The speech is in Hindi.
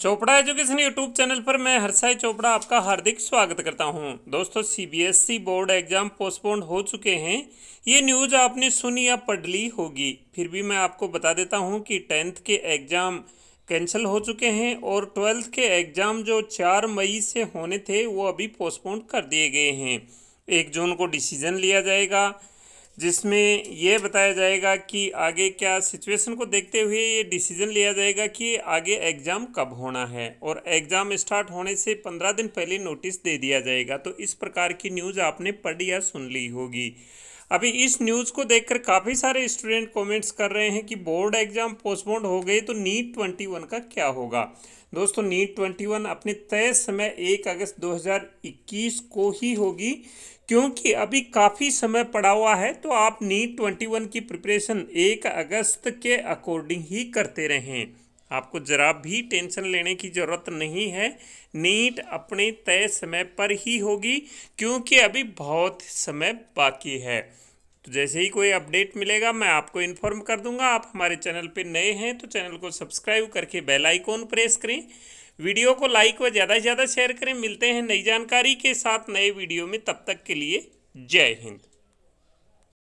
चोपड़ा एजुकेशन यूट्यूब चैनल पर मैं हर्षाई चोपड़ा आपका हार्दिक स्वागत करता हूं दोस्तों CBSE e board exam postponed हो चुके हैं ये न्यूज़ आपने सुनी या पढ़ ली होगी फिर भी मैं आपको बता देता हूं कि टेंथ के एग्ज़ाम कैंसिल हो चुके हैं और ट्वेल्थ के एग्ज़ाम जो चार मई से होने थे वो अभी पोस्टपोन्ड कर दिए गए हैं एक जून को डिसीज़न लिया जाएगा जिसमें यह बताया जाएगा कि आगे क्या सिचुएशन को देखते हुए ये डिसीजन लिया जाएगा कि आगे एग्ज़ाम कब होना है और एग्ज़ाम स्टार्ट होने से पंद्रह दिन पहले नोटिस दे दिया जाएगा तो इस प्रकार की न्यूज़ आपने पढ़ी या सुन ली होगी अभी इस न्यूज़ को देखकर काफ़ी सारे स्टूडेंट कमेंट्स कर रहे हैं कि बोर्ड एग्जाम पोस्टपोन हो गई तो नीट ट्वेंटी वन का क्या होगा दोस्तों नीट ट्वेंटी वन अपने तय समय एक अगस्त 2021 को ही होगी क्योंकि अभी काफ़ी समय पड़ा हुआ है तो आप नीट ट्वेंटी वन की प्रिपरेशन एक अगस्त के अकॉर्डिंग ही करते रहें आपको जरा भी टेंशन लेने की ज़रूरत नहीं है नीट अपने तय समय पर ही होगी क्योंकि अभी बहुत समय बाकी है तो जैसे ही कोई अपडेट मिलेगा मैं आपको इन्फॉर्म कर दूंगा आप हमारे चैनल पर नए हैं तो चैनल को सब्सक्राइब करके बेल आइकॉन प्रेस करें वीडियो को लाइक व ज़्यादा से ज़्यादा शेयर करें मिलते हैं नई जानकारी के साथ नए वीडियो में तब तक के लिए जय हिंद